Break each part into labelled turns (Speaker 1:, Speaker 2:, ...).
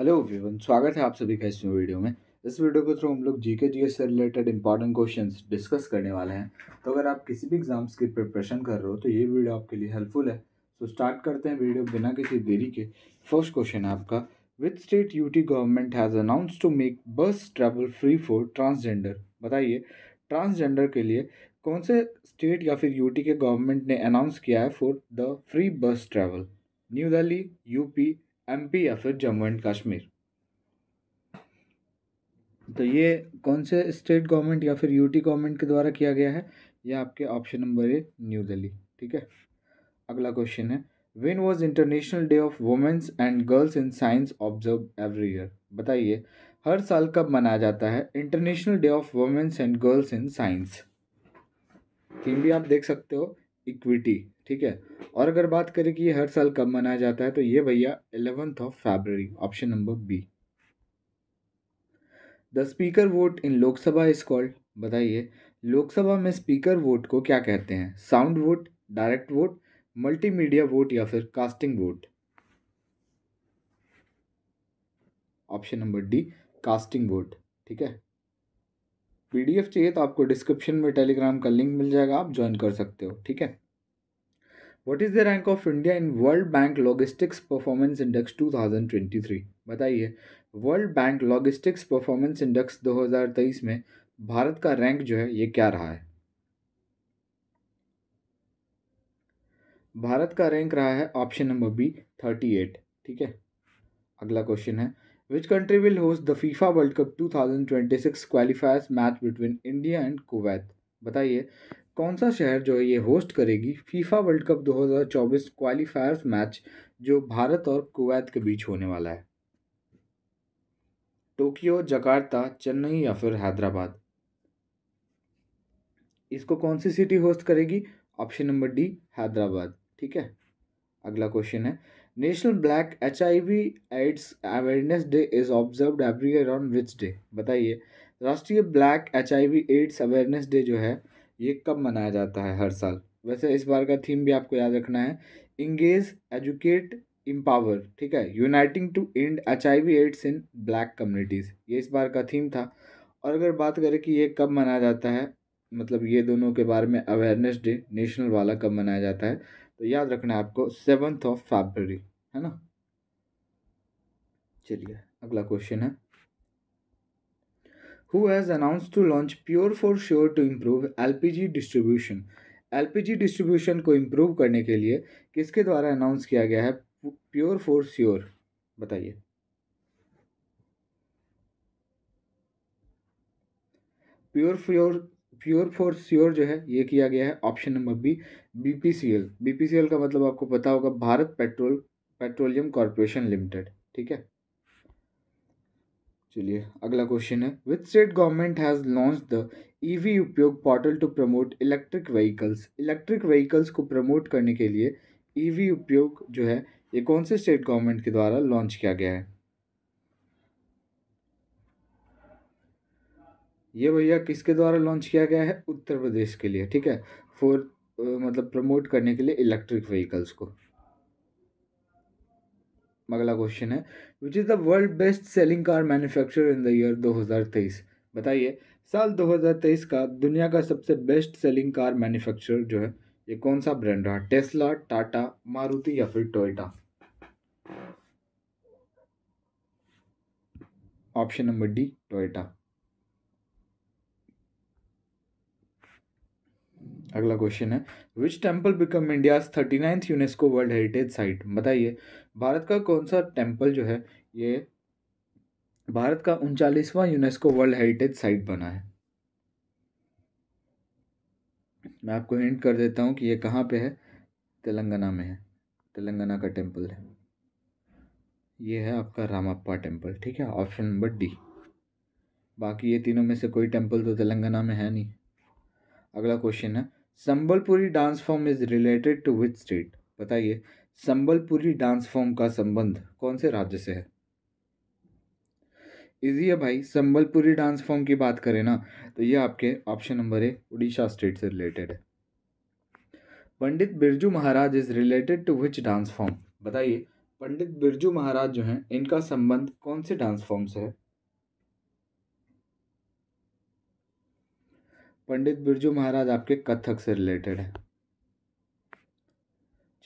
Speaker 1: Hello everyone स्वागत है आप सभी का इसमें वीडियो में इस वीडियो के थ्रू हम लोग जीके जी से रिलेटेड इंपॉर्टेंट क्वेश्चंस डिस्कस करने वाले हैं तो अगर आप किसी भी एग्जाम्स की प्रिपरेशन कर रहे हो तो ये वीडियो आपके लिए हेल्पफुल है तो स्टार्ट करते हैं वीडियो बिना किसी देरी के फर्स्ट क्वेश्चन है आपका with state UT government has announce to make bus travel free for transgender बताइए ट्रांसजेंडर के लिए कौन से स्टेट या फिर यूटी के गवर्नमेंट ने अनाउंस किया है for the free bus travel New Delhi UP MP या फिर जम्मू एंड कश्मीर तो ये कौन से स्टेट गवर्नमेंट या फिर यूटी गवर्नमेंट के द्वारा किया गया है ये आपके option number A New Delhi ठीक है अगला क्वेश्चन है when was international day of women's and girls in science observe every year बताइए हर साल कब मनाया जाता है international day of women's and girls in science theme भी आप देख सकते हो इक्विटी ठीक है और अगर बात करें कि ये हर साल कब मनाया जाता है तो ये भैया eleventh of February option number B the speaker vote in Lok Sabha is called बताइए लोकसभा में स्पीकर वोट को क्या कहते हैं sound vote direct vote multimedia vote या फिर casting vote option number D casting vote ठीक है पी चाहिए तो आपको डिस्क्रिप्शन में टेलीग्राम का लिंक मिल जाएगा आप ज्वाइन कर सकते हो ठीक है what is the rank of India in World Bank logistics performance index 2023 बताइए World Bank logistics performance index 2023 में भारत का रैंक जो है ये क्या रहा है भारत का रैंक रहा है ऑप्शन नंबर बी 38 ठीक है अगला क्वेश्चन है Which country will host the FIFA World Cup 2026 qualifiers match between India and Kuwait? बताइए कौन सा शहर जो है ये होस्ट करेगी FIFA World Cup 2024 qualifiers match जो भारत और कुवैत के बीच होने वाला है टोक्यो जकार्ता चेन्नई या फिर हैदराबाद इसको कौन सी सिटी होस्ट करेगी ऑप्शन नंबर डी हैदराबाद ठीक है अगला क्वेश्चन है national black H I V AIDS awareness day is observe every year on which day बताइए राष्ट्रीय black H I V AIDS awareness day जो है ये कब मनाया जाता है हर साल वैसे इस बार का थीम भी आपको याद रखना है इंगेज एजुकेट इम्पावर ठीक है uniting to end H I V AIDS in black communities ये इस बार का थीम था और अगर बात करें कि ये कब मनाया जाता है मतलब ये दोनों के बारे में अवेयरनेस डे नेशनल वाला कब मनाया जाता है तो याद रखना है आपको सेवन्थ ऑफ फेबररी है ना चलिए अगला क्वेश्चन है who has announce to launch pure for sure to improve LPG distribution LPG distribution को इम्प्रूव करने के लिए किसके द्वारा अनाउंस किया गया है प्योर फॉर श्योर बताइए प्योर फ्योर प्योर फॉर श्योर जो है ये किया गया है option number B B P C L B P C L का मतलब आपको पता होगा Bharat petrol petroleum corporation limited ठीक है चलिए अगला क्वेश्चन है with state government has launch the EV Upyog portal to promote electric vehicles electric vehicles को प्रमोट करने के लिए ईवी e उपयोग जो है ये कौन से स्टेट गवर्नमेंट के द्वारा लॉन्च किया गया है ये भैया किसके द्वारा लॉन्च किया गया है उत्तर प्रदेश के लिए ठीक है फोर मतलब प्रमोट करने के लिए इलेक्ट्रिक व्हीकल्स को अगला क्वेश्चन है which is the world best selling car manufacture in the year 2023 बताइए साल 2023 का दुनिया का सबसे बेस्ट सेलिंग कार मैन्युफैक्चर जो है ये कौन सा ब्रांड रहा टेस्ला टाटा मारुति या फिर Toyota option number D Toyota अगला क्वेश्चन है which temple become India thirty ninth UNESCO world heritage site बताइए भारत का कौन सा टेम्पल जो है ये भारत का उनचालीसवां यूनेस्को वर्ल्ड हेरिटेज साइट बना है मैं आपको हिंट कर देता हूँ कि ये कहाँ पे है तेलंगाना में है तेलंगाना का टेम्पल है ये है आपका रामप्पा टेम्पल ठीक है ऑप्शन नंबर डी बाकी ये तीनों में से कोई टेम्पल तो तेलंगाना में है नहीं अगला क्वेश्चन है Sambalpuri dance form is related to which state बताइए संबलपुरी डांस फॉर्म का संबंध कौन से राज्य से है इजी है भाई संबलपुरी डांस फॉर्म की बात करें ना तो ये आपके option number A Orissa state से रिलेटेड है Pandit Birju Maharaj is related to which dance form बताइए पंडित बिरजू महाराज जो हैं इनका संबंध कौन से डांस फॉर्म से है पंडित बिरजू महाराज आपके कथक से रिलेटेड है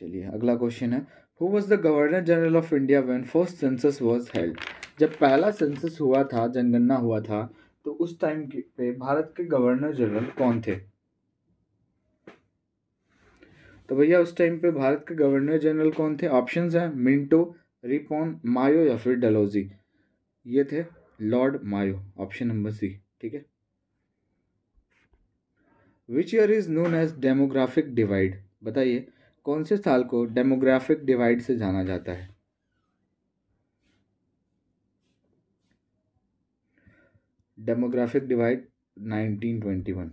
Speaker 1: चलिए अगला क्वेश्चन है who was the governor general of India when first census was held जब पहला सेंसस हुआ था जनगणना हुआ था तो उस टाइम पे भारत के गवर्नर जनरल कौन थे तो भैया उस टाइम पे भारत के गवर्नर जनरल कौन थे ऑप्शन हैं मिंटो रिपोन मायो या फिर डलोजी ये थे lord Mayo option number C ठीक है which year is known as demographic divide बताइए कौन से साल को डेमोग्राफिक डिवाइड से जाना जाता है डेमोग्राफिक डिवाइड 1921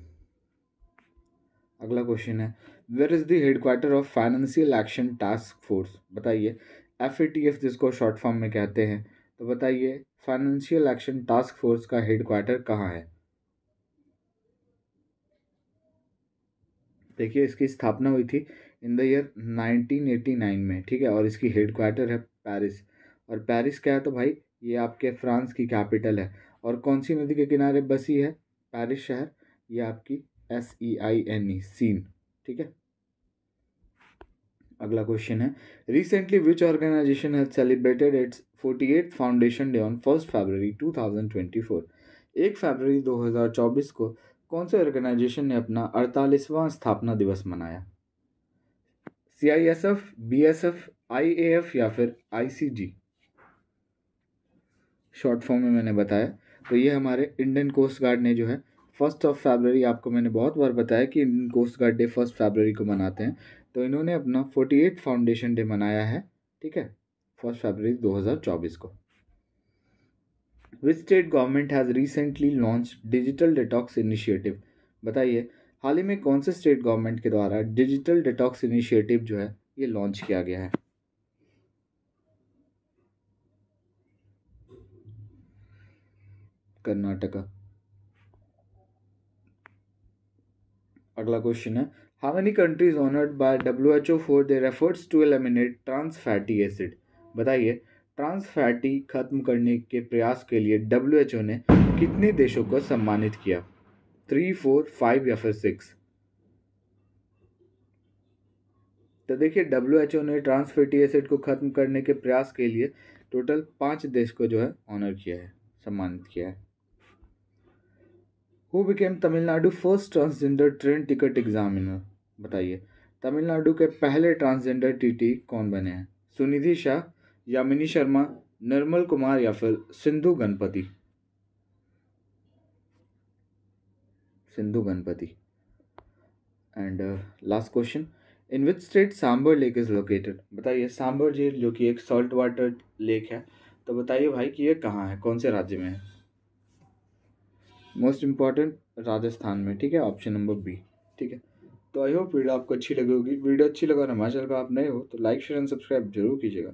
Speaker 1: अगला क्वेश्चन है where is the headquarter of financial action task force बताइए एफ ए टी एफ जिसको शॉर्ट फॉर्म में कहते हैं तो बताइए फाइनेंशियल एक्शन टास्क फोर्स का हेडक्वार्टर कहाँ है देखिए इसकी स्थापना हुई थी इन द ईयर 1989 में ठीक है और इसकी हेड क्वार्टर है पेरिस और पेरिस क्या है तो भाई ये आपके फ्रांस की कैपिटल है और कौन सी नदी के किनारे बसी है पेरिस शहर ये आपकी S E I N E Seine ठीक है अगला क्वेश्चन है recently which organisation has celebrated its forty eight foundation day on first February two thousand twenty four एक फरवरी दो हज़ार चौबीस को कौन से ऑर्गेनाइजेशन ने अपना अड़तालीसवां स्थापना दिवस मनाया C I S F B S F I A F या फिर आई सी जी शॉर्ट फॉर्म में मैंने बताया तो ये हमारे इंडियन कोस्ट गार्ड ने जो है फर्स्ट ऑफ फेबररी आपको मैंने बहुत बार बताया कि Indian coast guard day first February को मनाते हैं तो इन्होंने अपना फोर्टी एट फाउंडेशन डे मनाया है ठीक है फर्स्ट फरवरी 2024 को which state government has recently launch digital detox initiative बताइए हाल ही में कौन से स्टेट गवर्नमेंट के द्वारा डिजिटल डिटॉक्स इनिशिएटिव जो है ये लॉन्च किया गया है कर्नाटका अगला क्वेश्चन है how many countries honoured by W H O for their efforts to eliminate trans fatty acid बताइए ट्रांस फैटी खत्म करने के प्रयास के लिए डब्ल्यू ने कितने देशों को सम्मानित किया थ्री फोर फाइव या फिर सिक्स तो देखिए डब्ल्यू ने ट्रांस फैटी एसिड को ख़त्म करने के प्रयास के लिए टोटल पांच देश को जो है ऑनर किया है सम्मानित किया है who became Tamil Nadu first transgender train ticket examiner बताइए तमिलनाडु के पहले ट्रांसजेंडर टीटी कौन बने हैं सुनिधि शाह यामिनी शर्मा निर्मल कुमार या फिर Sindhu Ganapathi Sindhu Ganapathi and last question in which state Sambhar lake is located बताइए सांबर झील जो कि एक सॉल्ट वाटर लेक है तो बताइए भाई कि ये कहाँ है कौन से राज्य में है मोस्ट इम्पॉर्टेंट राजस्थान में ठीक है ऑप्शन नंबर बी ठीक है तो आई होप वीडियो आपको अच्छी लगी होगी वीडियो अच्छी लगा और हमारे चैनल पर आप नए हो तो लाइक शेयर एंड सब्सक्राइब जरूर कीजिएगा